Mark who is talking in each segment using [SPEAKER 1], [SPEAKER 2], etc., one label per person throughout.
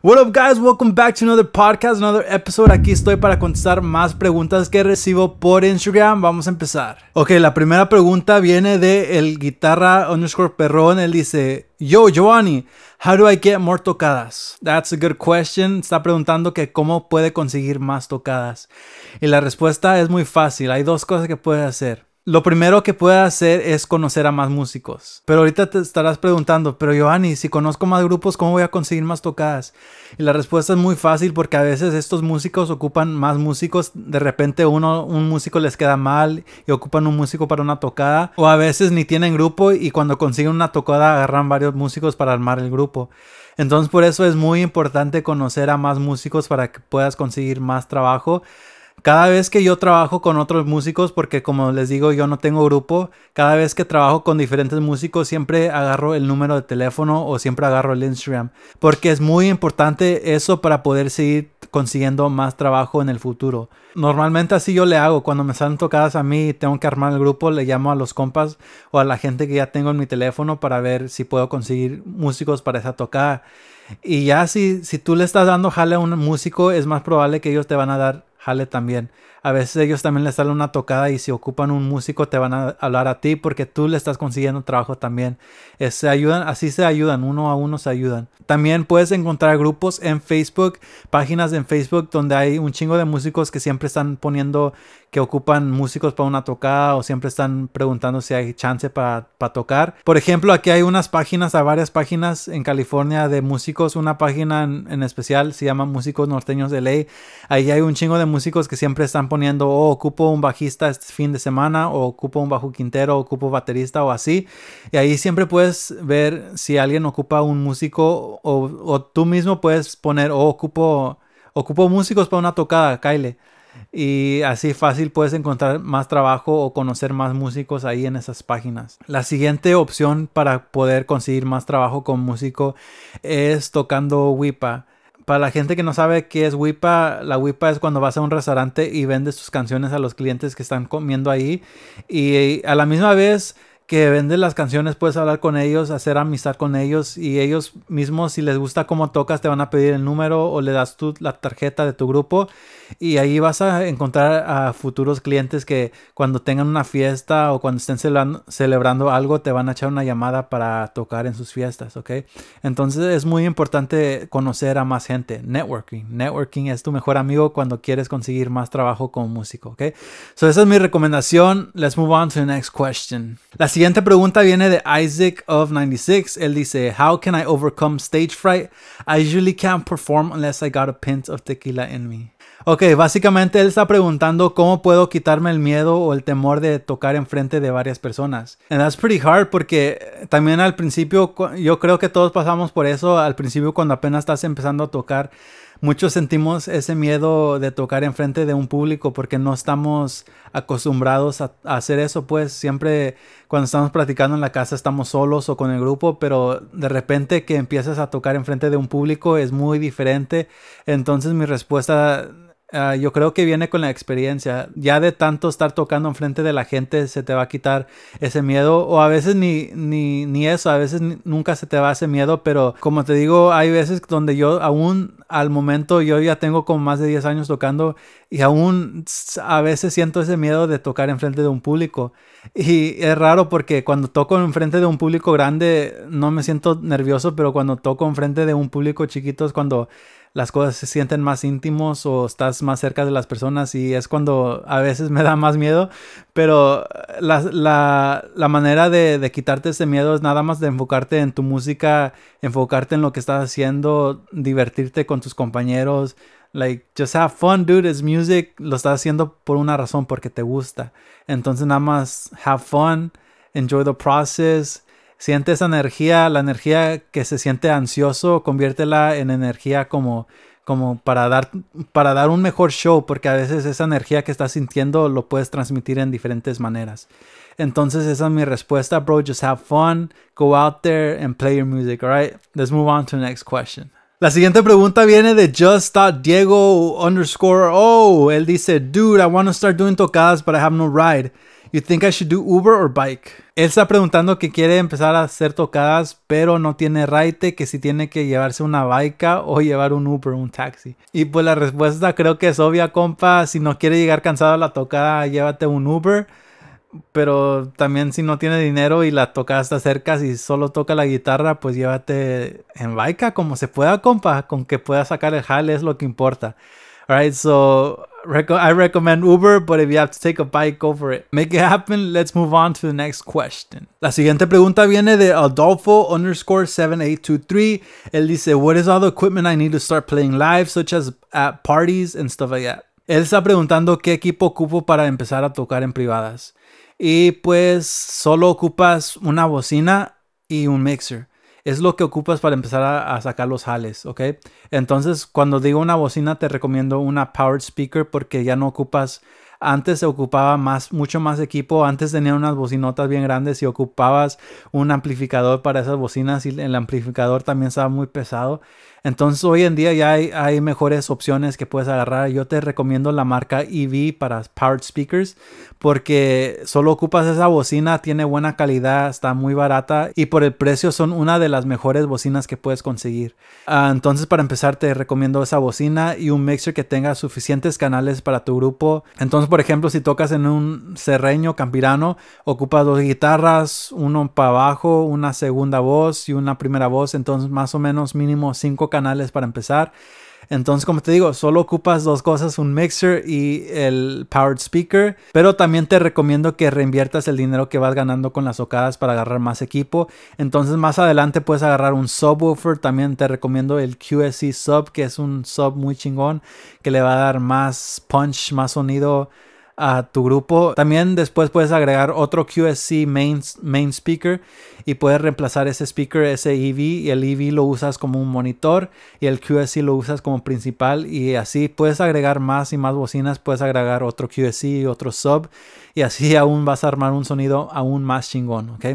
[SPEAKER 1] What up guys, welcome back to another podcast, another episode. Aquí estoy para contestar más preguntas que recibo por Instagram. Vamos a empezar. Ok, la primera pregunta viene de el guitarra underscore perrón. Él dice, Yo, Giovanni, how do I get more tocadas? That's a good question. Está preguntando que cómo puede conseguir más tocadas. Y la respuesta es muy fácil. Hay dos cosas que puedes hacer. Lo primero que puedes hacer es conocer a más músicos. Pero ahorita te estarás preguntando, pero Giovanni, si conozco más grupos, ¿cómo voy a conseguir más tocadas? Y la respuesta es muy fácil porque a veces estos músicos ocupan más músicos, de repente uno, un músico les queda mal y ocupan un músico para una tocada, o a veces ni tienen grupo y cuando consiguen una tocada agarran varios músicos para armar el grupo. Entonces por eso es muy importante conocer a más músicos para que puedas conseguir más trabajo. Cada vez que yo trabajo con otros músicos, porque como les digo, yo no tengo grupo, cada vez que trabajo con diferentes músicos, siempre agarro el número de teléfono o siempre agarro el Instagram, porque es muy importante eso para poder seguir consiguiendo más trabajo en el futuro. Normalmente así yo le hago, cuando me salen tocadas a mí y tengo que armar el grupo, le llamo a los compas o a la gente que ya tengo en mi teléfono para ver si puedo conseguir músicos para esa tocada. Y ya si, si tú le estás dando jale a un músico, es más probable que ellos te van a dar Ale también a veces ellos también les sale una tocada y si ocupan un músico te van a hablar a ti porque tú le estás consiguiendo trabajo también. se ayudan, así se ayudan, uno a uno se ayudan. También puedes encontrar grupos en Facebook, páginas en Facebook donde hay un chingo de músicos que siempre están poniendo que ocupan músicos para una tocada o siempre están preguntando si hay chance para, tocar. Por ejemplo, aquí hay unas páginas, hay varias páginas en California de músicos, una página en, especial se llama Músicos Norteños de Ley. Ahí hay un chingo de músicos que siempre están poniendo poniendo, o oh, ocupo un bajista este fin de semana, o ocupo un bajo quintero, o ocupo baterista o así. Y ahí siempre puedes ver si alguien ocupa un músico o, tú mismo puedes poner, o oh, ocupo, ocupo músicos para una tocada, Kyle. Y así fácil puedes encontrar más trabajo o conocer más músicos ahí en esas páginas. La siguiente opción para poder conseguir más trabajo con músico es tocando WIPA. Para la gente que no sabe qué es WIPA, la WIPA es cuando vas a un restaurante y vendes tus canciones a los clientes que están comiendo ahí. Y a la misma vez que vende las canciones, puedes hablar con ellos, hacer amistad con ellos y ellos mismos, si les gusta cómo tocas, te van a pedir el número o le das tú la tarjeta de tu grupo y ahí vas a encontrar a futuros clientes que cuando tengan una fiesta o cuando estén celebrando, algo te van a echar una llamada para tocar en sus fiestas, ¿ok? Entonces es muy importante conocer a más gente, networking, networking es tu mejor amigo cuando quieres conseguir más trabajo como músico, ¿ok? So esa es mi recomendación, let's move on to the next question. La siguiente pregunta viene de Isaac of 96. Él dice, How can I overcome stage fright? I usually can't perform unless I got a pint of tequila in me. Ok, básicamente él está preguntando cómo puedo quitarme el miedo o el temor de tocar enfrente de varias personas. And that's pretty hard porque también al principio, yo creo que todos pasamos por eso al principio cuando apenas estás empezando a tocar muchos sentimos ese miedo de tocar enfrente de un público porque no estamos acostumbrados a, hacer eso, pues siempre cuando estamos platicando en la casa estamos solos o con el grupo, pero de repente que empiezas a tocar enfrente de un público es muy diferente. Entonces mi respuesta ah, yo creo que viene con la experiencia. Ya de tanto estar tocando enfrente de la gente, se te va a quitar ese miedo. O a veces ni, ni, ni eso, a veces nunca se te va ese miedo. Pero como te digo, hay veces donde yo aún al momento yo ya tengo como más de 10 años tocando y aún a veces siento ese miedo de tocar enfrente de un público. Y es raro porque cuando toco enfrente de un público grande no me siento nervioso, pero cuando toco enfrente de un público chiquito es cuando las cosas se sienten más íntimos o estás más cerca de las personas y es cuando a veces me da más miedo, pero eh, la, la, la manera de, de, quitarte ese miedo es nada más de enfocarte en tu música, enfocarte en lo que estás haciendo, divertirte con tus compañeros. Like, just have fun, dude. It's music. Lo estás haciendo por una razón, porque te gusta. Entonces, nada más have fun, enjoy the process. Siente esa energía, la energía que se siente ansioso, conviértela en energía como, como para dar, para dar un mejor show, porque a veces esa energía que estás sintiendo lo puedes transmitir en diferentes maneras. Entonces, esa es mi respuesta, bro. Just have fun, go out there and play your music, alright? Let's move on to the next question. La siguiente pregunta viene de Diego underscore oh. Él dice, dude, I want to start doing tocadas, but I have no ride. You think I should do Uber or bike? Él está preguntando que quiere empezar a hacer tocadas, pero no tiene ride, que si tiene que llevarse una bica o llevar un Uber, un taxi. Y pues la respuesta creo que es obvia, compa. Si no quiere llegar cansado a la tocada, llévate un Uber pero también si no tiene dinero y la toca hasta cerca, si solo toca la guitarra, pues llévate en baica como se pueda, compa, con que pueda sacar el jale es lo que importa. Alright, so I recommend Uber, but if you have to take a bike, go for it. Make it happen. Let's move on to the next question. La siguiente pregunta viene de Adolfo underscore 7823. Él dice, What is all the equipment I need to start playing live, such as at parties and stuff like that? Él está preguntando qué equipo ocupo para empezar a tocar en privadas. Y pues solo ocupas una bocina y un mixer. Es lo que ocupas para empezar a, sacar los jales, ¿ok? Entonces, cuando digo una bocina, te recomiendo una powered speaker porque ya no ocupas. Antes se ocupaba más, mucho más equipo. Antes tenía unas bocinotas bien grandes y ocupabas un amplificador para esas bocinas y el amplificador también estaba muy pesado. Entonces hoy en día ya hay, mejores opciones que puedes agarrar. Yo te recomiendo la marca EV para powered speakers porque solo ocupas esa bocina, tiene buena calidad, está muy barata y por el precio son una de las mejores bocinas que puedes conseguir. Ah, entonces para empezar te recomiendo esa bocina y un mixer que tenga suficientes canales para tu grupo. Entonces por ejemplo si tocas en un serreño campirano, ocupas dos guitarras, uno para abajo, una segunda voz y una primera voz, entonces más o menos mínimo cinco canales para empezar. Entonces, como te digo, solo ocupas dos cosas, un mixer y el powered speaker, pero también te recomiendo que reinviertas el dinero que vas ganando con las tocadas para agarrar más equipo. Entonces, más adelante puedes agarrar un subwoofer, también te recomiendo el QSC sub, que es un sub muy chingón que le va a dar más punch, más sonido a tu grupo. También después puedes agregar otro QSC main, main speaker y puedes reemplazar ese speaker, ese EV, y el EV lo usas como un monitor y el QSC lo usas como principal y así puedes agregar más y más bocinas, puedes agregar otro QSC y otro sub y así aún vas a armar un sonido aún más chingón, ¿ok?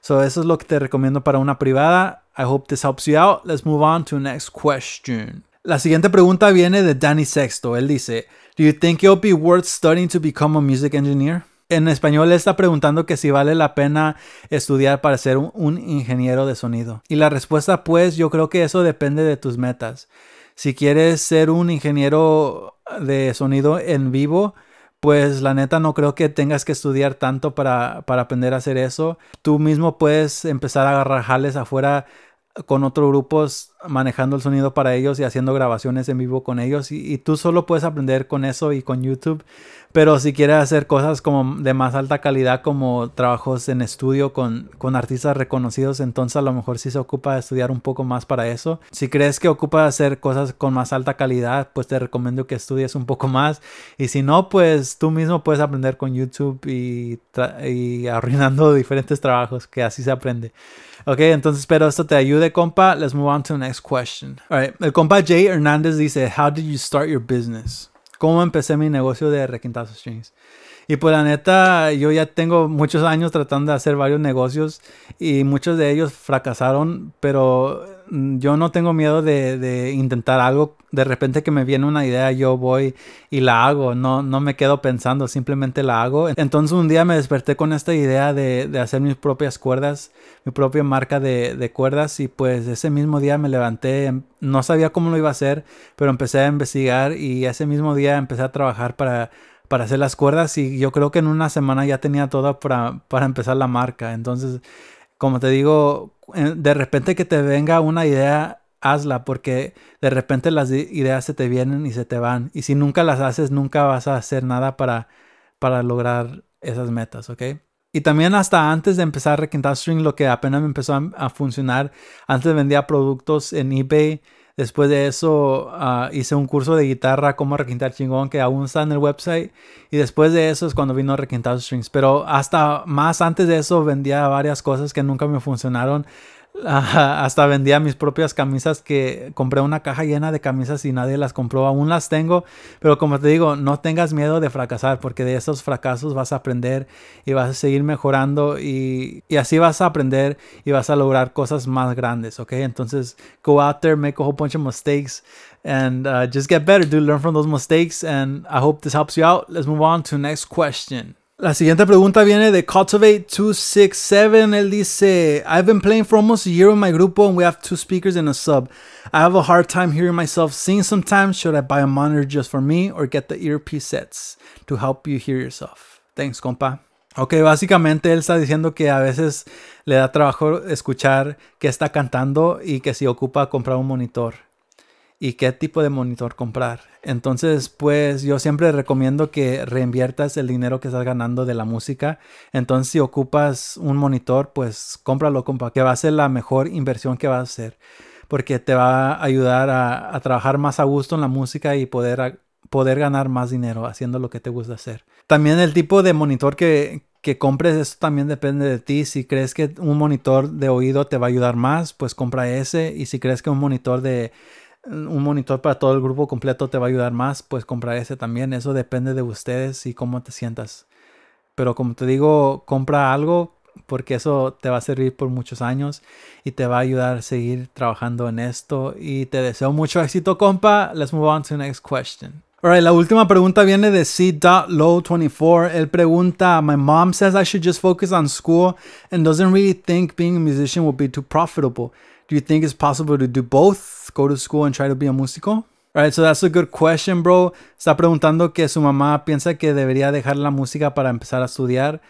[SPEAKER 1] So eso es lo que te recomiendo para una privada. I hope this helps you out. Let's move on to next question. La siguiente pregunta viene de Danny Sexto. Él dice, Do you think it'll be worth studying to become a music engineer? En español está preguntando que si vale la pena estudiar para ser un ingeniero de sonido. Y la respuesta pues yo creo que eso depende de tus metas. Si quieres ser un ingeniero de sonido en vivo, pues la neta no creo que tengas que estudiar tanto para, para aprender a hacer eso. Tú mismo puedes empezar a agarrar jales afuera con otros grupos manejando el sonido para ellos y haciendo grabaciones en vivo con ellos y, tú solo puedes aprender con eso y con YouTube pero si quieres hacer cosas como de más alta calidad como trabajos en estudio con, con artistas reconocidos entonces a lo mejor sí se ocupa de estudiar un poco más para eso si crees que ocupa hacer cosas con más alta calidad pues te recomiendo que estudies un poco más y si no pues tú mismo puedes aprender con YouTube y, y arruinando diferentes trabajos que así se aprende Ok, entonces espero esto te ayude, compa. Let's move on to the next question. right, el compa Jay Hernández dice, how did you start your business? ¿Cómo empecé mi negocio de requintazos strings? Y pues la neta, yo ya tengo muchos años tratando de hacer varios negocios y muchos de ellos fracasaron, pero Mm, yo no tengo miedo de, intentar algo. De repente que me viene una idea, yo voy y la hago. No, no me quedo pensando, simplemente la hago. Entonces un día me desperté con esta idea de, hacer mis propias cuerdas, mi propia marca de, cuerdas. Y pues ese mismo día me levanté, em, no sabía cómo lo iba a hacer, pero empecé a investigar y ese mismo día empecé a trabajar para hacer las cuerdas y yo creo que en una semana ya tenía todo para, para empezar la marca. Entonces, como te digo, de repente que te venga una idea, hazla, porque de repente las ideas se te vienen y se te van. Y si nunca las haces, nunca vas a hacer nada para, lograr esas metas, ¿ok? Y también hasta antes de empezar Requintal String, lo que apenas me empezó a funcionar, antes vendía productos en eBay Después de eso ah, hice un curso de guitarra, cómo requintar chingón, que aún está en el website. Y después de eso es cuando vino requintar Strings. Pero hasta más antes de eso vendía varias cosas que nunca me funcionaron hasta vendía mis propias camisas que compré una caja llena de camisas y nadie las compró. Aún las tengo, pero como te digo, no tengas miedo de fracasar porque de esos fracasos vas a aprender y vas a seguir mejorando y, así vas a aprender y vas a lograr cosas más grandes, ¿ok? Entonces, go out there, make a whole bunch of mistakes and uh, just get better, Do Learn from those mistakes and I hope this helps you out. Let's move on to next question. La siguiente pregunta viene de Cultivate267. Él dice, I've been playing for almost a year with my grupo and we have two speakers and a sub. I have a hard time hearing myself sing sometimes. Should I buy a monitor just for me or get the earpiece sets to help you hear yourself? Thanks, compa. Okay, básicamente él está diciendo que a veces le da trabajo escuchar que está cantando y que si ocupa comprar un monitor y qué tipo de monitor comprar. Entonces, pues yo siempre recomiendo que reinviertas el dinero que estás ganando de la música. Entonces, si ocupas un monitor, pues cómpralo, compa, que va a ser la mejor inversión que vas a hacer, porque te va a ayudar a, trabajar más a gusto en la música y poder, poder ganar más dinero haciendo lo que te gusta hacer. También el tipo de monitor que, que compres, eso también depende de ti. Si crees que un monitor de oído te va a ayudar más, pues compra ese. Y si crees que un monitor de, un monitor para todo el grupo completo te va a ayudar más, pues comprar ese también. Eso depende de ustedes y cómo te sientas. Pero como te digo, compra algo porque eso te va a servir por muchos años y te va a ayudar a seguir trabajando en esto. Y te deseo mucho éxito, compa. Let's move on to the next question. Alright, la última pregunta viene de C.Low24. Él pregunta, My mom says I should just focus on school and doesn't really think being a musician will be too profitable. Do you think it's possible to do both? Go to school and try to be a músico? Alright, so that's a good question, bro. Está preguntando que su mamá piensa que debería dejar la música para empezar a estudiar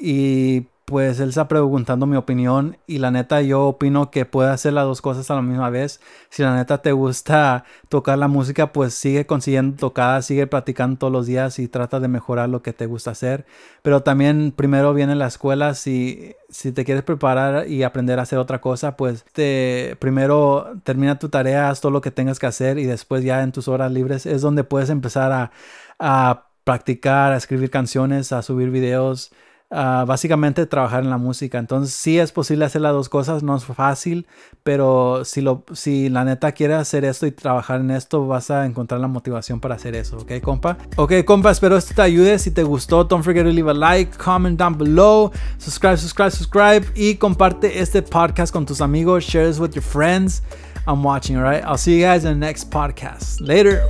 [SPEAKER 1] y pues él está preguntando mi opinión y la neta yo opino que puede hacer las dos cosas a la misma vez. Si la neta te gusta tocar la música, pues sigue consiguiendo tocar sigue practicando todos los días y trata de mejorar lo que te gusta hacer. Pero también primero viene la escuela, si, si te quieres preparar y aprender a hacer otra cosa, pues te, primero termina tu tarea, haz todo lo que tengas que hacer y después ya en tus horas libres es donde puedes empezar a, a practicar, a escribir canciones, a subir videos Ah, básicamente trabajar en la música. Entonces sí es posible hacer las dos cosas, no es fácil, pero si, lo, si la neta quieres hacer esto y trabajar en esto, vas a encontrar la motivación para hacer eso, ¿ok, compa? Ok, compa, espero esto te ayude. Si te gustó, don't forget to leave a like, comment down below, subscribe, subscribe, subscribe y comparte este podcast con tus amigos, share this with your friends. I'm watching, all right? I'll see you guys in the next podcast. Later.